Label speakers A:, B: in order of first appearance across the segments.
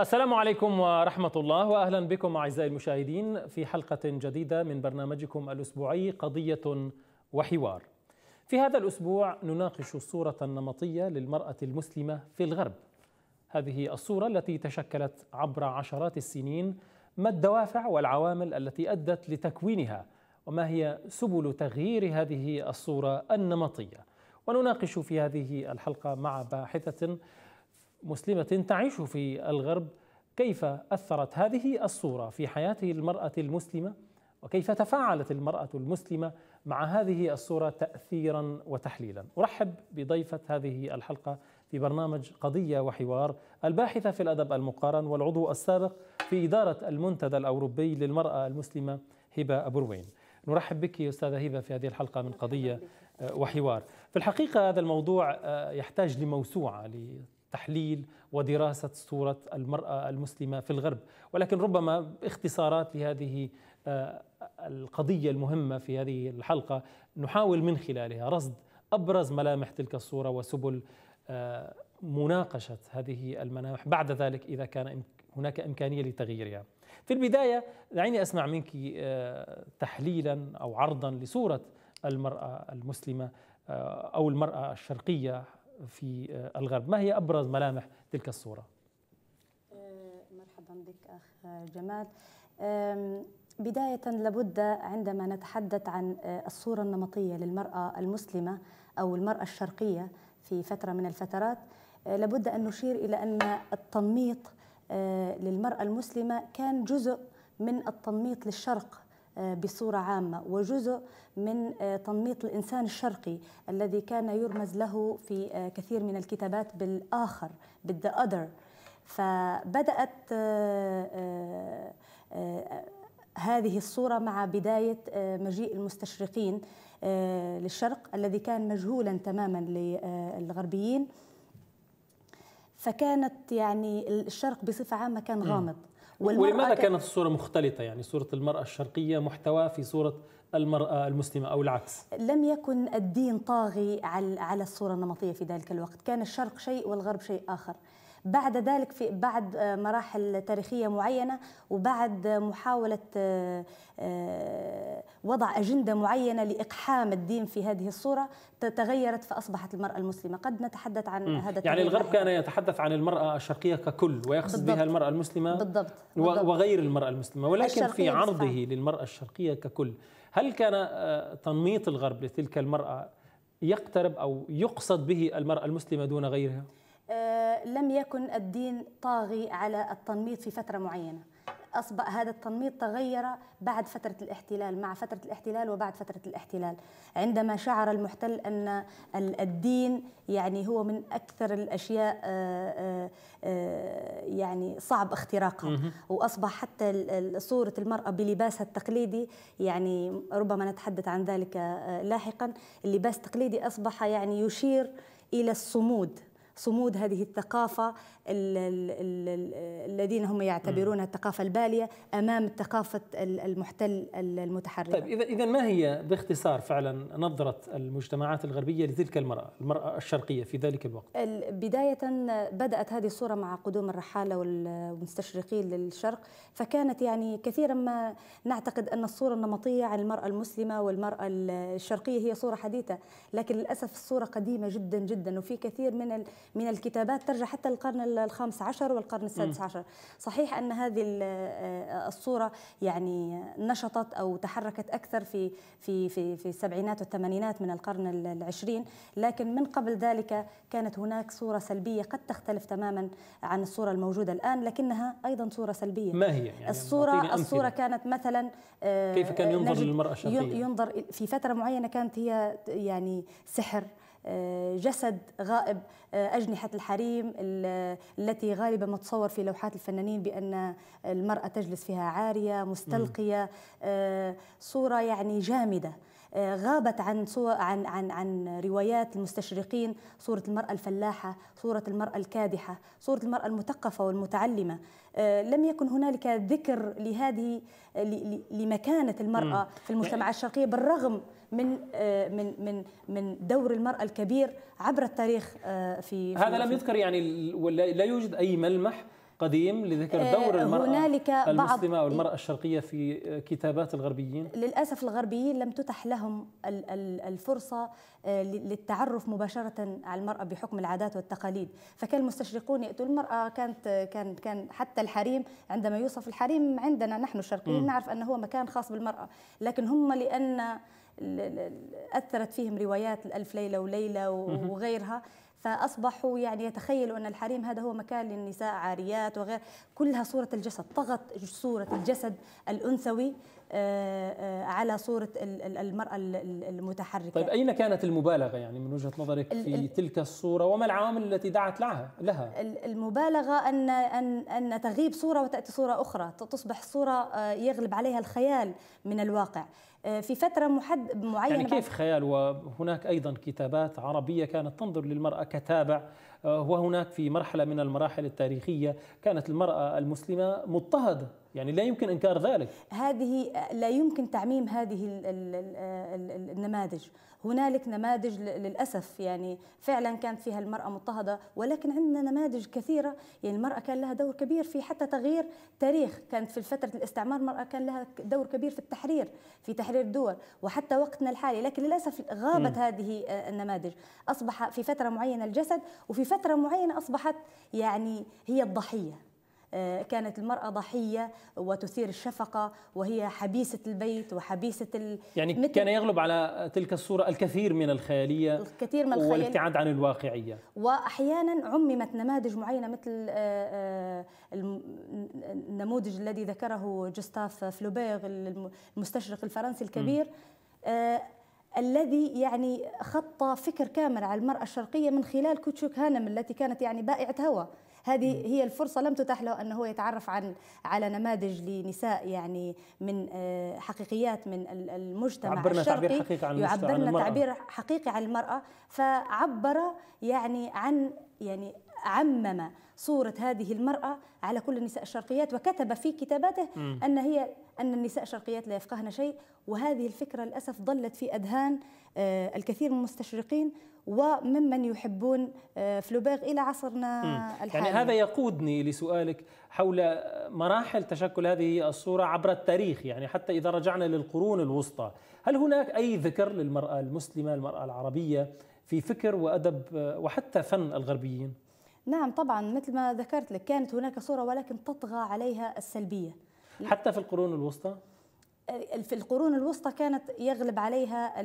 A: السلام عليكم ورحمة الله وأهلا بكم أعزائي المشاهدين في حلقة جديدة من برنامجكم الأسبوعي قضية وحوار. في هذا الأسبوع نناقش الصورة النمطية للمرأة المسلمة في الغرب. هذه الصورة التي تشكلت عبر عشرات السنين ما الدوافع والعوامل التي أدت لتكوينها وما هي سبل تغيير هذه الصورة النمطية؟ ونناقش في هذه الحلقة مع باحثة مسلمة تعيش في الغرب كيف أثرت هذه الصورة في حياة المرأة المسلمة وكيف تفاعلت المرأة المسلمة مع هذه الصورة تأثيرا وتحليلا أرحب بضيفة هذه الحلقة في برنامج قضية وحوار الباحثة في الأدب المقارن والعضو السابق في إدارة المنتدى الأوروبي للمرأة المسلمة هبة أبو نرحب بك أستاذة هبة في هذه الحلقة من قضية آه، وحوار في الحقيقة هذا الموضوع آه، يحتاج لموسوعة تحليل ودراسة صورة المرأة المسلمة في الغرب ولكن ربما اختصارات لهذه آه، القضية المهمة في هذه الحلقة نحاول من خلالها رصد أبرز ملامح تلك الصورة وسبل آه، مناقشة هذه الملامح بعد ذلك إذا كان هناك إمكانية لتغييرها في البداية دعيني أسمع منك آه، تحليلا أو عرضا لصورة المرأة المسلمة أو المرأة الشرقية في آه، الغرب ما هي أبرز ملامح تلك الصورة؟
B: آه، مرحبا بك أخ جمال بداية لابد عندما نتحدث عن آه، الصورة النمطية للمرأة المسلمة أو المرأة الشرقية في فترة من الفترات لابد أن نشير إلى أن التنميط للمرأة المسلمة كان جزء من التنميط للشرق بصورة عامة وجزء من آه، تنميط الإنسان الشرقي الذي كان يرمز له في آه، كثير من الكتابات بالآخر بالذا other فبدأت آه، هذه الصورة مع بداية مجيء المستشرقين للشرق الذي كان مجهولا تماما للغربيين فكانت يعني الشرق بصفة عامة كان غامض
A: ولماذا كانت الصورة مختلطة يعني صورة المرأة الشرقية محتوى في صورة المرأة المسلمة أو العكس
B: لم يكن الدين طاغي على الصورة النمطية في ذلك الوقت كان الشرق شيء والغرب شيء آخر بعد ذلك في بعد آه، مراحل تاريخية معينة وبعد محاولة آه، آه، وضع أجندة معينة لإقحام الدين في هذه الصورة تغيرت فأصبحت المرأة المسلمة قد نتحدث عن هذا يعني الغرب كان
A: يتحدث عن المرأة الشرقية ككل ويقصد بها المرأة المسلمة بالضبط. وغير المرأة المسلمة ولكن في عرضه بصفحة. للمرأة الشرقية ككل هل كان تنميط الغرب لتلك المرأة يقترب أو يقصد به المرأة المسلمة دون غيرها؟
B: آه، لم يكن الدين طاغي على التنميط في فترة معينة أصبح هذا التنميط تغير بعد فترة الاحتلال مع فترة الاحتلال وبعد فترة الاحتلال عندما شعر المحتل أن الدين يعني هو من أكثر الأشياء آه، آه، يعني صعب اختراقها وأصبح حتى صورة المرأة بلباسها التقليدي يعني ربما نتحدث عن ذلك لاحقا اللباس التقليدي أصبح يعني يشير إلى الصمود صمود هذه الثقافة الذين هم يعتبرونها الثقافة البالية أمام ثقافة المحتل المتحرر طيب
A: إذا إذا ما هي باختصار فعلا نظرة المجتمعات الغربية لتلك المرأة المرأة الشرقية في ذلك الوقت
B: بداية بدأت هذه الصورة مع قدوم الرحالة والمستشرقين للشرق فكانت يعني كثيرا ما نعتقد أن الصورة النمطية عن المرأة المسلمة والمرأة الشرقية هي صورة حديثة لكن للأسف الصورة قديمة جدا جدا وفي كثير من من الكتابات ترجع حتى القرن الخامس عشر والقرن السادس عشر صحيح أن هذه آه، الصورة يعني نشطت أو تحركت أكثر في في في في السبعينات والثمانينات من القرن العشرين لكن من قبل ذلك كانت هناك صورة سلبية قد تختلف تماما عن الصورة الموجودة الآن لكنها أيضا صورة سلبية ما هي يعني الصورة الصورة كانت مثلا آه، كيف كان ينظر للمرأة الشرقية ينظر في فترة معينة كانت هي يعني سحر آه، جسد غائب آه، أجنحة الحريم التي غالبا ما تصور في لوحات الفنانين بأن المرأة تجلس فيها عارية مستلقية آه، صورة يعني جامدة آه، غابت عن صور عن عن عن روايات المستشرقين صوره المراه الفلاحه، صوره المراه الكادحه، صوره المراه المثقفه والمتعلمه، آه، لم يكن هنالك ذكر لهذه لمكانه المراه في المجتمع الشرقيه بالرغم من آه، من من من دور المراه الكبير عبر التاريخ في هذا لم يذكر
A: يعني لا يوجد اي ملمح قديم لذكر آه، دور المرأة هنالك المسلمة بعض والمرأة إيه. الشرقية في كتابات الغربيين
B: للأسف الغربيين لم تتح لهم الفرصة آه، للتعرف مباشرة على المرأة بحكم العادات والتقاليد فكان المستشرقون يأتوا المرأة كانت كان كان حتى الحريم عندما يوصف الحريم عندنا نحن الشرقيين نعرف أنه هو مكان خاص بالمرأة لكن هم لأن أثرت فيهم روايات الألف ليلة وليلة وغيرها فأصبحوا يعني يتخيلوا أن الحريم هذا هو مكان للنساء عاريات وغير كلها صورة الجسد طغت صورة الجسد الأنثوي آه، آه، على صورة المرأة المتحركة طيب
A: أين كانت المبالغة يعني من وجهة نظرك في تلك الصورة وما العوامل التي دعت لها
B: المبالغة أن أن أن تغيب صورة وتأتي صورة أخرى تصبح صورة آه، يغلب عليها الخيال من الواقع في فترة محد معينة يعني كيف
A: خيال وهناك أيضا كتابات عربية كانت تنظر للمرأة كتابع وهناك في مرحلة من المراحل التاريخية كانت المرأة المسلمة مضطهدة يعني لا يمكن انكار ذلك
B: هذه لا يمكن تعميم هذه النماذج هنالك نماذج للاسف يعني فعلا كانت فيها المراه مضطهده ولكن عندنا نماذج كثيره يعني المراه كان لها دور كبير في حتى تغيير تاريخ كانت في فتره الاستعمار المراه كان لها دور كبير في التحرير في تحرير الدول وحتى وقتنا الحالي لكن للاسف غابت م. هذه آه، النماذج اصبح في فتره معينه الجسد وفي فتره معينه اصبحت يعني هي الضحيه آه، كانت المرأة ضحية وتثير الشفقة وهي حبيسة البيت وحبيسة يعني كان يغلب
A: على تلك الصورة الكثير من الخيالية
B: الكثير من الخيالية والابتعاد
A: عن الواقعية
B: وأحيانا عممت نماذج معينة مثل آه، آه، النموذج الذي ذكره جوستاف فلوبيغ المستشرق الفرنسي الكبير الذي يعني خط فكر كامل على المرأة الشرقية من خلال كوتشوك هانم التي كانت يعني بائعة هوى هذه هي الفرصة لم تتاح له أنه يتعرف عن على نماذج لنساء يعني من آه، حقيقيات من المجتمع عبرنا الشرقي تعبير حقيقي عن يعبرنا تعبير حقيقي عن المرأة فعبر يعني عن يعني عمم صورة هذه المرأة على كل النساء الشرقيات وكتب في كتاباته م. أن هي أن النساء الشرقيات لا يفقهن شيء وهذه الفكرة للأسف ظلت في أذهان آه، الكثير من المستشرقين وممن يحبون آه، فلوبير إلى عصرنا يعني الحالي يعني هذا
A: يقودني لسؤالك حول مراحل تشكل هذه الصورة عبر التاريخ يعني حتى إذا رجعنا للقرون الوسطى هل هناك أي ذكر للمرأة المسلمة المرأة العربية في فكر وأدب آه، وحتى فن الغربيين؟
B: نعم طبعا مثل ما ذكرت لك كانت هناك صورة ولكن تطغى عليها السلبية
A: حتى في القرون الوسطى؟
B: أه، في القرون الوسطى كانت يغلب عليها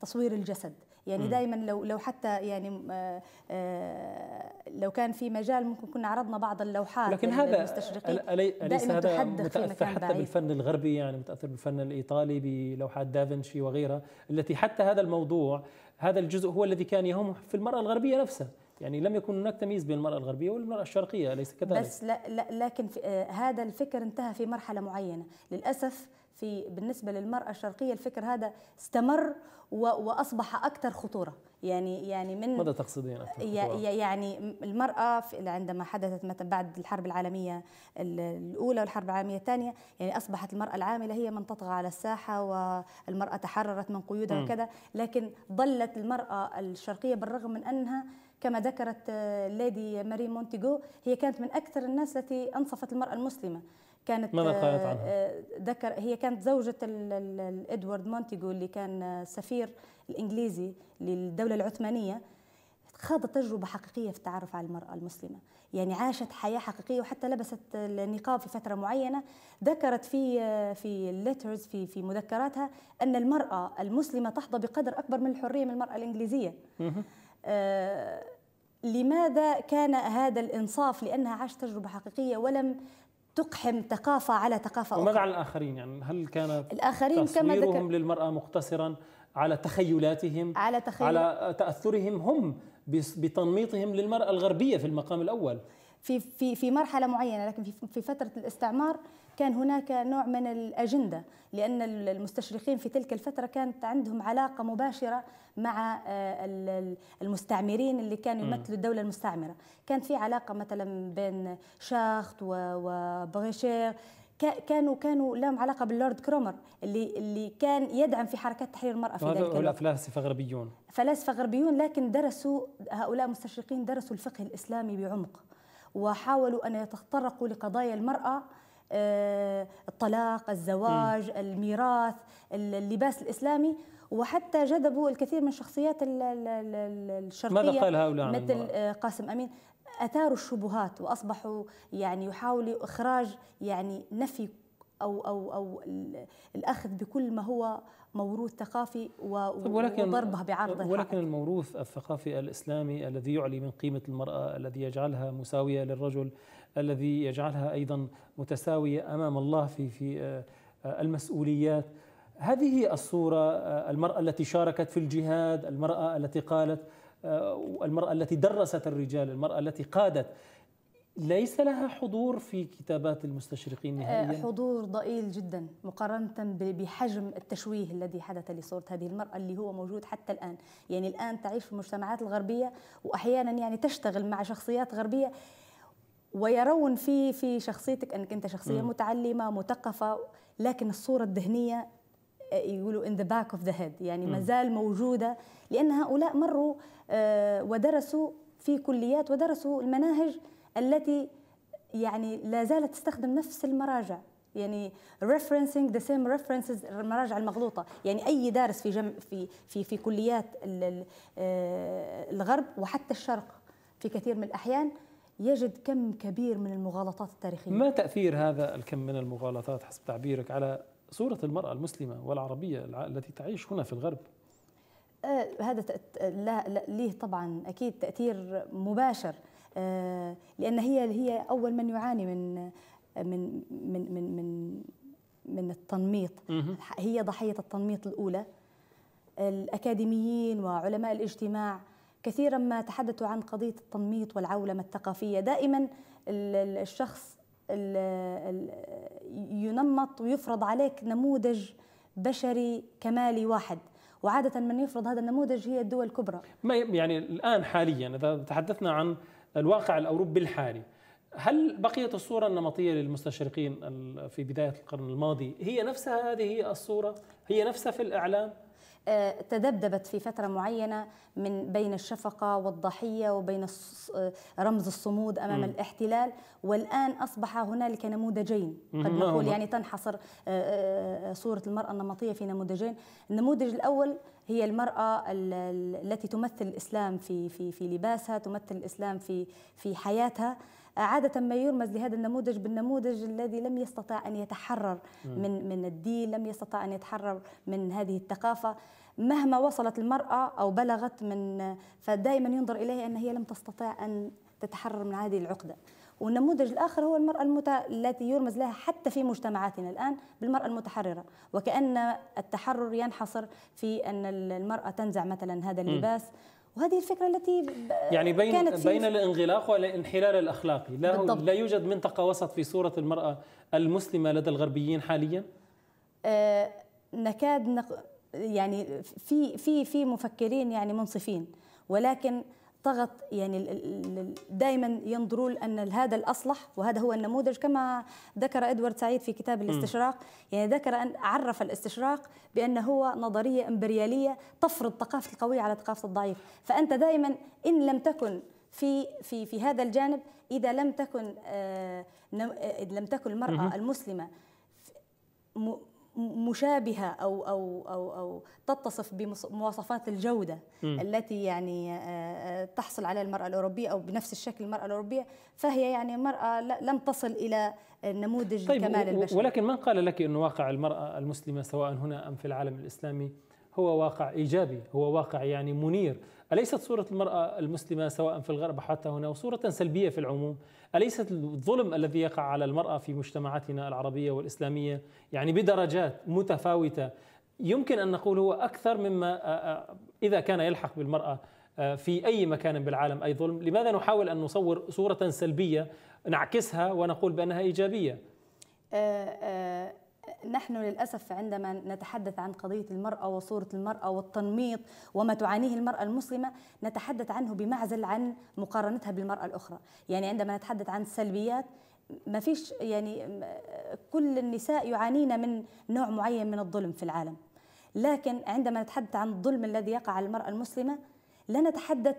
B: تصوير الجسد يعني دائما لو لو حتى يعني أه، أه، لو كان في مجال ممكن كنا عرضنا بعض اللوحات لكن هذا اليس هذا متاثر حتى بعيد. بالفن
A: الغربي يعني متاثر بالفن الايطالي بلوحات دافنشي وغيرها التي حتى هذا الموضوع هذا الجزء هو الذي كان يهم في المراه الغربيه نفسها يعني لم يكن هناك تمييز بين المرأة الغربية والمرأة الشرقية أليس كذلك؟ بس
B: لا, لا لكن في آه، هذا الفكر انتهى في مرحلة معينة للأسف في بالنسبة للمرأة الشرقية الفكر هذا استمر وأصبح أكثر خطورة يعني يعني من ماذا
A: تقصدين أكثر
B: يعني المرأة عندما حدثت مثلا بعد الحرب العالمية الأولى والحرب العالمية الثانية يعني أصبحت المرأة العاملة هي من تطغى على الساحة والمرأة تحررت من قيودها وكذا لكن ظلت المرأة الشرقية بالرغم من أنها كما ذكرت آه، ليدي ماري مونتيغو هي كانت من أكثر الناس التي أنصفت المرأة المسلمة كانت آه، آه، ذكر هي كانت زوجة إدوارد مونتيغو اللي كان سفير الإنجليزي للدولة العثمانية خاضت تجربة حقيقية في التعرف على المرأة المسلمة يعني عاشت حياة حقيقية وحتى لبست النقاب في فترة معينة ذكرت في في الليترز في في مذكراتها أن المرأة المسلمة تحظى بقدر أكبر من الحرية من المرأة الإنجليزية آه، لماذا كان هذا الانصاف لانها عاشت تجربه حقيقيه ولم تقحم ثقافه على ثقافه اخرى وماذا عن
A: الاخرين يعني هل كان الاخرين كما ذكر للمراه مقتصرا على تخيلاتهم على, تخيل... على تاثرهم هم بتنميطهم للمراه الغربيه في المقام الاول
B: في في في مرحله معينه لكن في, في فتره الاستعمار كان هناك نوع من الأجندة لأن المستشرقين في تلك الفترة كانت عندهم علاقة مباشرة مع آه، المستعمرين اللي كانوا يمثلوا الدولة المستعمرة كان في علاقة مثلا بين شاخت وبغيشير كانوا كانوا لهم علاقه باللورد كرومر اللي اللي كان يدعم في حركات تحرير المراه في ذلك الوقت
A: فلاسفه غربيون
B: فلاسفه غربيون لكن درسوا هؤلاء المستشرقين درسوا الفقه الاسلامي بعمق وحاولوا ان يتطرقوا لقضايا المراه آه، الطلاق الزواج الميراث اللباس الإسلامي وحتى جذبوا الكثير من الشخصيات الشرقية ماذا قال هؤلاء مثل آه، قاسم أمين أثاروا الشبهات وأصبحوا يعني يحاولوا إخراج يعني نفي أو أو أو الأخذ بكل ما هو موروث ثقافي وضربه طيب، بعرض ولكن
A: الموروث الثقافي الإسلامي الذي يعلي من قيمة المرأة الذي يجعلها مساوية للرجل الذي يجعلها ايضا متساويه امام الله في في آه، آه، المسؤوليات هذه الصوره آه، المراه التي شاركت في الجهاد المراه التي قالت المراه التي درست الرجال المراه التي قادت ليس لها حضور في كتابات المستشرقين نهائيا
B: حضور ضئيل جدا مقارنة بحجم التشويه الذي حدث لصورة هذه المرأة اللي هو موجود حتى الآن يعني الآن تعيش في المجتمعات الغربية وأحيانا يعني تشتغل مع شخصيات غربية ويرون في في شخصيتك انك انت شخصيه متعلمه مثقفه لكن الصوره الذهنيه آه، يقولوا ان ذا باك اوف ذا هيد يعني ما زال موجوده لان هؤلاء مروا آه، ودرسوا في كليات ودرسوا المناهج التي يعني لا زالت تستخدم نفس المراجع يعني referencing the same references المراجع المغلوطة يعني أي دارس في جم في في في كليات آه، الغرب وحتى الشرق في كثير من الأحيان يجد كم كبير من المغالطات التاريخية ما
A: تأثير هذا الكم من المغالطات حسب تعبيرك على صورة المرأة المسلمة والعربية التي تعيش هنا في الغرب؟
B: آه هذا لا, لا ليه طبعا أكيد تأثير مباشر آه لأن هي هي أول من يعاني من من من من من, من التنميط هي ضحية التنميط الأولى الأكاديميين وعلماء الاجتماع كثيرا ما تحدثوا عن قضية التنميط والعولمة الثقافية دائما الشخص ينمط ويفرض عليك نموذج بشري كمالي واحد وعادة من يفرض هذا النموذج هي الدول الكبرى
A: ما يعني الآن حاليا إذا تحدثنا عن الواقع الأوروبي الحالي هل بقيت الصورة النمطية للمستشرقين في بداية القرن الماضي هي نفسها هذه الصورة؟ هي نفسها في الإعلام؟
B: آه، تذبذبت في فترة معينة من بين الشفقة والضحية وبين آه، رمز الصمود أمام م. الاحتلال والآن أصبح هنالك نموذجين قد نقول يعني تنحصر آه، صورة المرأة النمطية في نموذجين النموذج الأول هي المرأة التي تمثل الإسلام في في في لباسها تمثل الإسلام في في حياتها عادة ما يرمز لهذا النموذج بالنموذج الذي لم يستطع أن يتحرر من من الدين لم يستطع أن يتحرر من هذه الثقافة مهما وصلت المرأة أو بلغت من فدائما ينظر إليها أن هي لم تستطع أن تتحرر من هذه العقدة والنموذج الآخر هو المرأة المت... التي يرمز لها حتى في مجتمعاتنا الآن بالمرأة المتحررة وكأن التحرر ينحصر في أن المرأة تنزع مثلا هذا اللباس م. وهذه الفكرة التي يعني بين كانت بين
A: الانغلاق والانحلال الأخلاقي لا, بالضبط. لا يوجد منطقة وسط في صورة المرأة المسلمة لدى الغربيين حاليا
B: آه نكاد نق... يعني في في في مفكرين يعني منصفين ولكن طغت يعني دائما ينظروا ان هذا الاصلح وهذا هو النموذج كما ذكر ادوارد سعيد في كتاب الاستشراق يعني ذكر ان عرف الاستشراق بان هو نظريه امبرياليه تفرض ثقافه القوي على ثقافه الضعيف فانت دائما ان لم تكن في في في هذا الجانب اذا لم تكن آه, آه، لم تكن المراه المسلمه مشابهه او او او او تتصف بمواصفات الجوده م. التي يعني آه، آه، تحصل عليها المراه الاوروبيه او بنفس الشكل المراه الاوروبيه فهي يعني مراه لم تصل الى نموذج طيب الكمال البشري ولكن
A: من قال لك ان واقع المراه المسلمه سواء هنا ام في العالم الاسلامي هو واقع ايجابي، هو واقع يعني منير، أليست صورة المرأة المسلمة سواء في الغرب حتى هنا وصوره سلبية في العموم؟ أليست الظلم الذي يقع على المرأة في مجتمعاتنا العربية والإسلامية يعني بدرجات متفاوتة يمكن أن نقول هو أكثر مما إذا كان يلحق بالمرأة في أي مكان بالعالم أي ظلم لماذا نحاول أن نصور صورة سلبية نعكسها ونقول بأنها إيجابية؟
B: نحن للأسف عندما نتحدث عن قضية المرأة وصورة المرأة والتنميط وما تعانيه المرأة المسلمة نتحدث عنه بمعزل عن مقارنتها بالمرأة الأخرى يعني عندما نتحدث عن السلبيات ما فيش يعني كل النساء يعانين من نوع معين من الظلم في العالم لكن عندما نتحدث عن الظلم الذي يقع على المرأة المسلمة لا نتحدث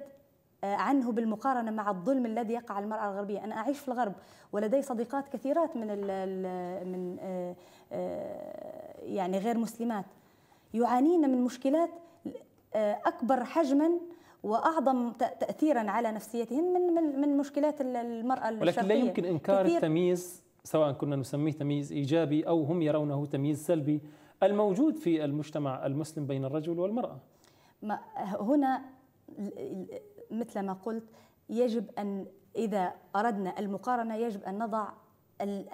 B: آه، عنه بالمقارنة مع الظلم الذي يقع على المرأة الغربية أنا أعيش في الغرب ولدي صديقات كثيرات من ال من آه، آه، يعني غير مسلمات يعانين من مشكلات أكبر حجما واعظم تاثيرا على نفسيتهن من من, من مشكلات المراه ولكن الشرقية. لا يمكن انكار
A: التمييز سواء كنا نسميه تمييز ايجابي او هم يرونه تمييز سلبي الموجود في المجتمع المسلم بين الرجل والمراه
B: ما هنا مثل ما قلت يجب أن إذا أردنا المقارنة يجب أن نضع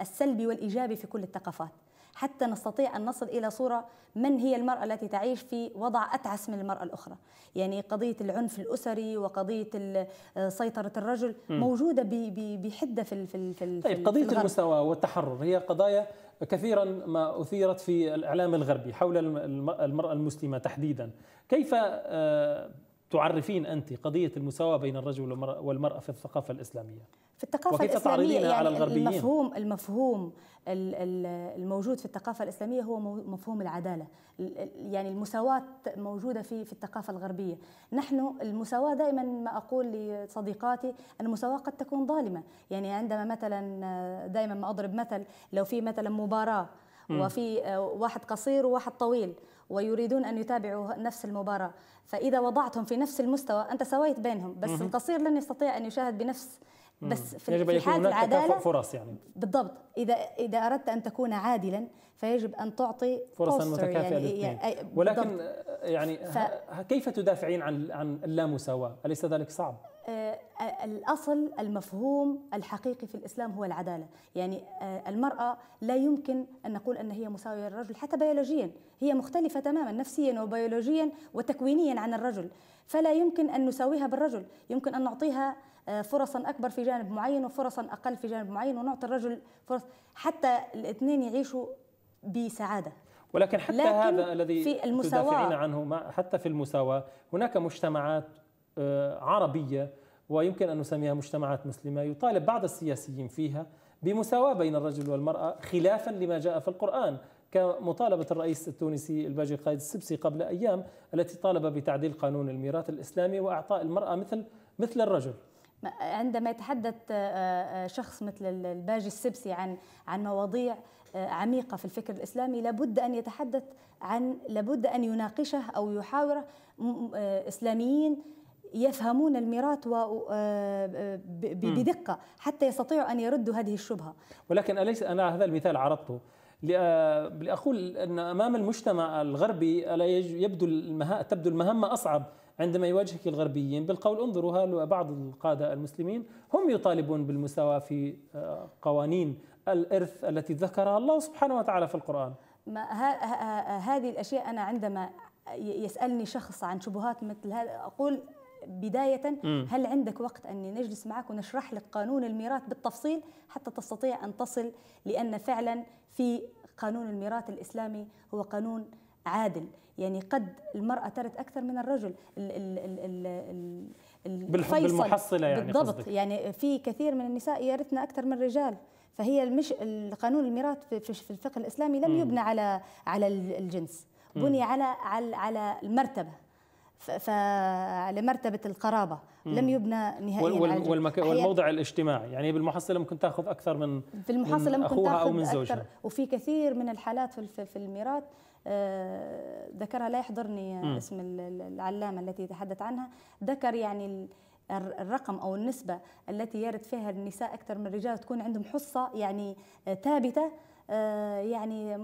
B: السلبي والإيجابي في كل الثقافات حتى نستطيع أن نصل إلى صورة من هي المرأة التي تعيش في وضع أتعس من المرأة الأخرى يعني قضية العنف الأسري وقضية سيطرة الرجل موجودة بحدة في في طيب قضية في
A: المساواة والتحرر هي قضايا كثيرا ما أثيرت في الإعلام الغربي حول المرأة المسلمة تحديدا كيف آه، تعرفين أنت قضية المساواة بين الرجل والمرأة في الثقافة الإسلامية في الثقافة الإسلامية يعني على الغربيين؟ المفهوم
B: المفهوم الموجود في الثقافة الإسلامية هو مفهوم العدالة يعني المساواة موجودة في في الثقافة الغربية نحن المساواة دائما ما أقول لصديقاتي أن المساواة قد تكون ظالمة يعني عندما مثلا آه، دائما ما أضرب مثل لو في مثلا مباراة وفي آه، واحد قصير وواحد طويل ويريدون ان يتابعوا نفس المباراه فاذا وضعتهم في نفس المستوى انت سويت بينهم بس مم. القصير لن يستطيع ان يشاهد بنفس بس في يجب في حالة العدالة فرص يعني بالضبط إذا إذا أردت أن تكون عادلا فيجب أن تعطي فرصا متكافئة يعني, يعني ولكن
A: يعني ف... كيف تدافعين عن عن اللامساواة؟ أليس ذلك صعب؟
B: آه، الأصل المفهوم الحقيقي في الإسلام هو العدالة يعني آه، المرأة لا يمكن أن نقول أن هي مساوية للرجل حتى بيولوجيا هي مختلفة تماما نفسيا وبيولوجيا وتكوينيا عن الرجل فلا يمكن أن نساويها بالرجل يمكن أن نعطيها آه، فرصا أكبر في جانب معين وفرصا أقل في جانب معين ونعطي الرجل فرص حتى الاثنين يعيشوا بسعادة
A: ولكن حتى لكن هذا الذي في المساواة تدافعين عنه حتى في المساواة هناك مجتمعات آه، عربية ويمكن أن نسميها مجتمعات مسلمة يطالب بعض السياسيين فيها بمساواة بين الرجل والمرأة خلافا لما جاء في القرآن كمطالبة الرئيس التونسي الباجي قائد السبسي قبل أيام التي طالب بتعديل قانون الميراث الإسلامي وأعطاء المرأة مثل مثل الرجل
B: عندما يتحدث آه، آه، شخص مثل الباجي السبسي عن عن مواضيع عميقة في الفكر الإسلامي لابد أن يتحدث عن لابد أن يناقشه أو يحاوره إسلاميين يفهمون الميراث آه، بدقه حتى يستطيعوا ان يردوا هذه الشبهه
A: ولكن اليس انا هذا المثال عرضته لأقول آه، أن أمام المجتمع الغربي ألا يبدو المها... تبدو المهمة أصعب عندما يواجهك الغربيين بالقول انظروا هل بعض القادة المسلمين هم يطالبون بالمساواة في آه، قوانين الإرث التي ذكرها الله سبحانه وتعالى في القرآن
B: ما ها... ها... هذه الأشياء أنا عندما يسألني شخص عن شبهات مثل هذا أقول بداية هل عندك وقت أن نجلس معك ونشرح لك قانون الميراث بالتفصيل حتى تستطيع أن تصل لأن فعلا في قانون الميراث الإسلامي هو قانون عادل يعني قد المرأة ترث أكثر من الرجل الـ الـ الـ الـ الـ بالحب المحصلة يعني بالضبط قصدك. يعني في كثير من النساء يرثن أكثر من الرجال فهي مش القانون الميراث في الفقه الإسلامي لم يبنى على على الجنس بني على على على المرتبة فعلى مرتبة القرابه مم. لم يبنى نهائيا وال والمك... والموضع
A: الاجتماعي يعني بالمحصله ممكن تاخذ اكثر من بالمحصله من ممكن أخوها تاخذ او من زوجها أكثر
B: وفي كثير من الحالات في في الميراث آه، ذكرها لا يحضرني مم. اسم العلامه التي تحدث عنها ذكر يعني الرقم او النسبه التي يرد فيها النساء اكثر من الرجال تكون عندهم حصه يعني آه، ثابته آه، يعني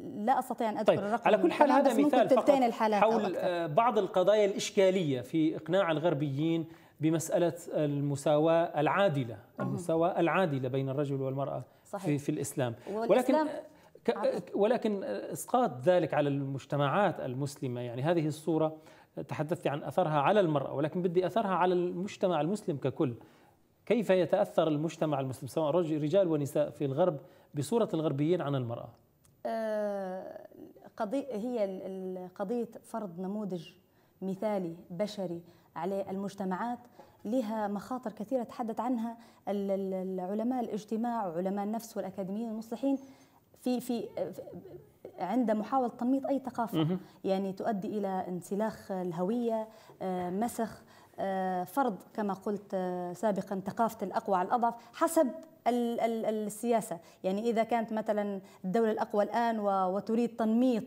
B: لا استطيع ان اذكر طيب. الرقم على كل حال هذا مثال فقط الحالات حول
A: آه، بعض القضايا الاشكاليه في اقناع الغربيين بمساله المساواه العادله المساواه العادله بين الرجل والمراه صحيح. في, في الاسلام ولكن آه، آه، ولكن اسقاط ذلك على المجتمعات المسلمه يعني هذه الصوره تحدثت عن اثرها على المراه ولكن بدي اثرها على المجتمع المسلم ككل كيف يتاثر المجتمع المسلم سواء رجال ونساء في الغرب بصوره الغربيين عن المراه
B: آه، قضية هي قضية فرض نموذج مثالي بشري على المجتمعات لها مخاطر كثيرة تحدث عنها العلماء الاجتماع وعلماء النفس والأكاديميين المصلحين في في عند محاولة تنميط أي ثقافة يعني تؤدي إلى انسلاخ الهوية آه، مسخ آه، فرض كما قلت آه، سابقا ثقافة الأقوى على الأضعف حسب السياسة يعني إذا كانت مثلا الدولة الأقوى الآن وتريد تنميط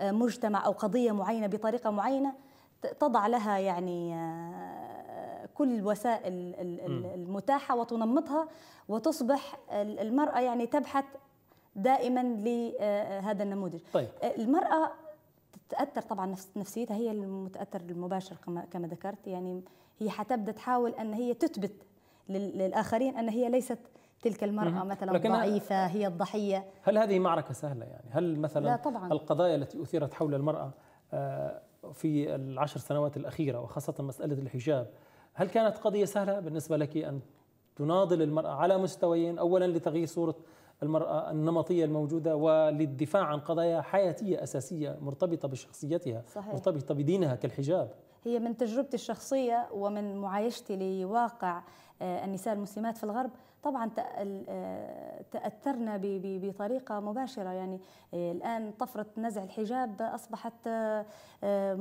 B: آه، مجتمع أو قضية معينة بطريقة معينة تضع لها يعني كل الوسائل المتاحة وتنمطها وتصبح المرأة يعني تبحث دائما لهذا النموذج طيب. المرأة تتاثر طبعا نفسيتها هي المتاثر المباشر كما ذكرت يعني هي حتبدا تحاول ان هي تثبت للاخرين ان هي ليست تلك المرأة مثلا ضعيفه هي الضحية
A: هل هذه معركة سهلة يعني هل مثلا لا طبعا. القضايا التي أثيرت حول المرأة آه، في العشر سنوات الأخيرة وخاصة مسألة الحجاب هل كانت قضية سهلة بالنسبة لك أن تناضل المرأة على مستويين أولا لتغيير صورة المرأة النمطية الموجودة وللدفاع عن قضايا حياتية أساسية مرتبطة بشخصيتها صحيح. مرتبطة بدينها كالحجاب
B: هي من تجربتي الشخصية ومن معايشتي لواقع آه، النساء المسلمات في الغرب طبعا آه، تأثرنا بطريقة مباشرة يعني آه، الآن طفرة نزع الحجاب أصبحت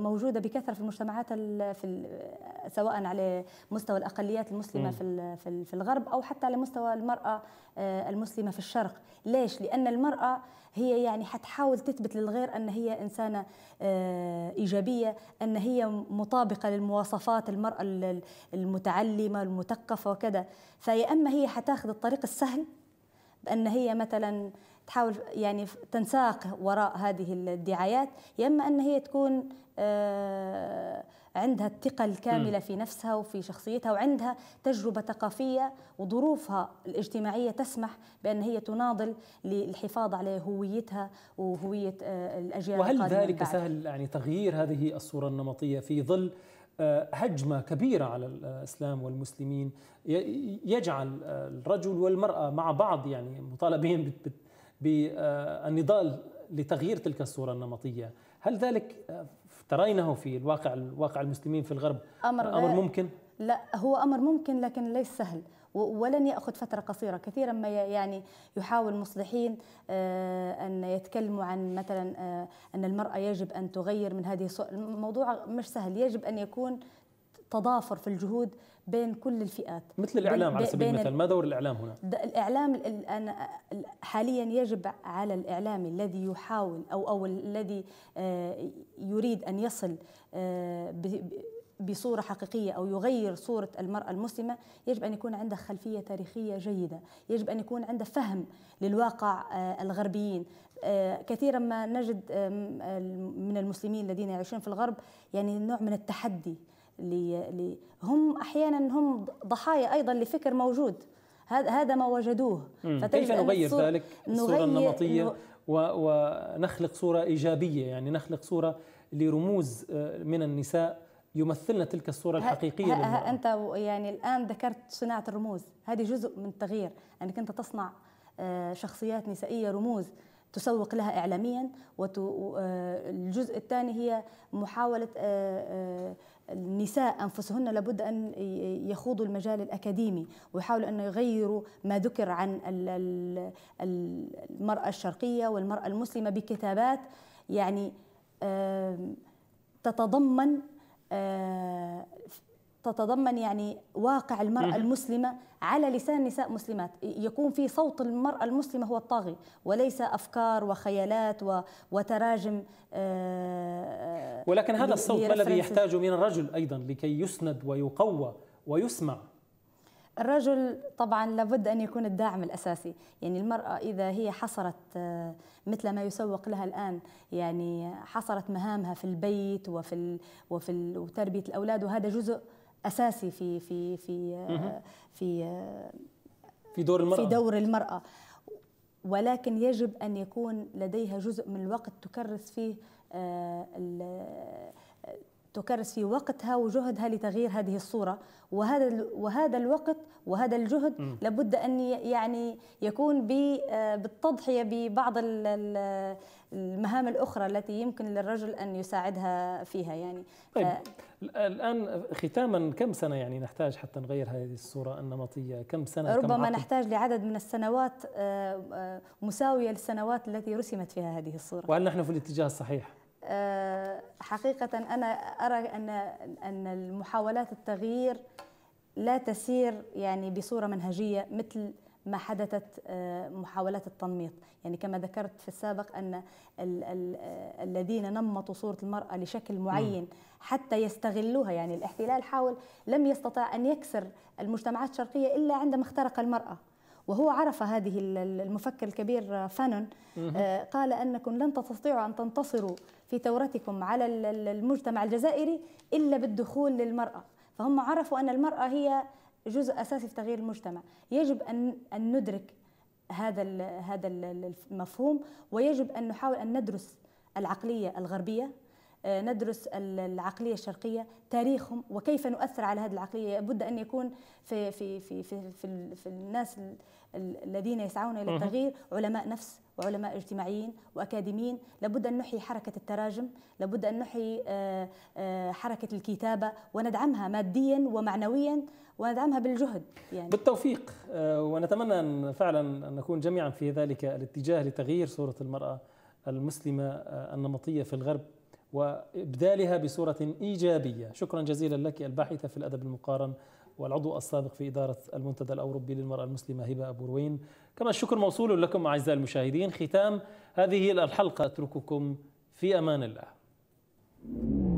B: موجودة بكثرة في المجتمعات في سواء على مستوى الأقليات المسلمة في الغرب أو حتى على مستوى المرأة المسلمة في الشرق ليش؟ لأن المرأة هي يعني حتحاول تثبت للغير ان هي انسانه آه، ايجابيه ان هي مطابقه للمواصفات المراه المتعلمه المثقفه وكذا فيا اما هي حتاخذ الطريق السهل بان هي مثلا تحاول يعني تنساق وراء هذه الدعايات يا اما ان هي تكون آه، عندها الثقة الكاملة في نفسها وفي شخصيتها وعندها تجربة ثقافية وظروفها الاجتماعية تسمح بأن هي تناضل للحفاظ على هويتها وهوية آه، الأجيال وهل ذلك سهل
A: يعني تغيير هذه الصورة النمطية في ظل آه، هجمة كبيرة على الإسلام والمسلمين يجعل الرجل والمرأة مع بعض يعني مطالبين بالنضال لتغيير تلك الصورة النمطية هل ذلك آه، ترينه في الواقع الواقع المسلمين في الغرب أمر, أمر ممكن؟
B: لا هو أمر ممكن لكن ليس سهل ولن ياخذ فتره قصيره كثيرا ما يعني يحاول المصلحين آه، ان يتكلموا عن مثلا آه، ان المراه يجب ان تغير من هذه الموضوع مش سهل يجب ان يكون تضافر في الجهود بين كل الفئات مثل الاعلام على سبيل المثال ما
A: دور الاعلام هنا
B: الاعلام الان حاليا يجب على الاعلام الذي يحاول او او الذي آه، يريد ان يصل آه، بصورة حقيقية أو يغير صورة المرأة المسلمة يجب أن يكون عنده خلفية تاريخية جيدة يجب أن يكون عنده فهم للواقع آه، الغربيين كثيرا ما نجد من المسلمين الذين يعيشون في الغرب يعني نوع من التحدي هم احيانا هم ضحايا ايضا لفكر موجود هذا ما وجدوه
A: كيف نغير ذلك الصوره النمطيه ونخلق صوره ايجابيه يعني نخلق صوره لرموز آه، من النساء يمثلنا تلك الصورة الحقيقية ها ها
B: أنت يعني الآن ذكرت صناعة الرموز هذه جزء من التغيير أنك يعني أنت تصنع آه، شخصيات نسائية رموز تسوق لها إعلاميا والجزء آه، الثاني هي محاولة النساء أنفسهن لابد أن يخوضوا المجال الأكاديمي ويحاولوا أن يغيروا ما ذكر عن المرأة الشرقية والمرأة المسلمة بكتابات يعني تتضمن آه، تتضمن يعني واقع المرأة المسلمة على لسان نساء مسلمات يكون في صوت المرأة المسلمة هو الطاغي وليس أفكار وخيالات وتراجم آه، آه،
A: ولكن هذا الصوت ما الذي يحتاجه من الرجل أيضا لكي يسند ويقوى ويسمع
B: الرجل طبعا لابد ان يكون الداعم الاساسي، يعني المراه اذا هي حصرت آه، مثل ما يسوق لها الان، يعني حصرت مهامها في البيت وفي وفي وتربيه الاولاد وهذا جزء اساسي في في في في
A: في دور المراه في دور
B: المراه ولكن يجب ان يكون لديها جزء من الوقت تكرس فيه آه، تكرس في وقتها وجهدها لتغيير هذه الصوره وهذا وهذا الوقت وهذا الجهد لابد ان يعني يكون آه، بالتضحيه ببعض ال المهام الأخرى التي يمكن للرجل أن يساعدها فيها يعني طيب
A: الآن ختاما كم سنة يعني نحتاج حتى نغير هذه الصورة النمطية كم سنة ربما كم نحتاج
B: لعدد من السنوات آه، آه، مساوية للسنوات التي رسمت فيها هذه الصورة
A: وهل نحن في الاتجاه الصحيح؟
B: آه، حقيقة أنا أرى أن أن المحاولات التغيير لا تسير يعني بصورة منهجية مثل ما حدثت آه، محاولات التنميط يعني كما ذكرت في السابق أن ال ال آه، الذين نمطوا صورة المرأة لشكل معين حتى يستغلوها يعني الاحتلال حاول لم يستطع أن يكسر المجتمعات الشرقية إلا عندما اخترق المرأة وهو عرف هذه المفكر الكبير آه، فانون قال أنكم لن تستطيعوا أن تنتصروا في ثورتكم على المجتمع الجزائري إلا بالدخول للمرأة فهم عرفوا أن المرأة هي جزء اساسي في تغيير المجتمع يجب ان ان ندرك هذا هذا المفهوم ويجب ان نحاول ان ندرس العقليه الغربيه آه، ندرس العقليه الشرقيه تاريخهم وكيف نؤثر على هذه العقليه بد ان يكون في في في في في, في الناس الذين يسعون الى التغيير علماء نفس وعلماء اجتماعيين وأكاديميين لابد أن نحيي حركة التراجم لابد أن نحيي آه، آه، حركة الكتابة وندعمها ماديا ومعنويا وندعمها بالجهد
A: يعني. بالتوفيق آه، ونتمنى أن فعلا أن نكون جميعا في ذلك الاتجاه لتغيير صورة المرأة المسلمة النمطية في الغرب وإبدالها بصورة إيجابية شكرا جزيلا لك الباحثة في الأدب المقارن والعضو السابق في إدارة المنتدى الأوروبي للمرأة المسلمة هبة أبو روين كما الشكر موصول لكم أعزائي المشاهدين ختام هذه الحلقة أترككم في أمان الله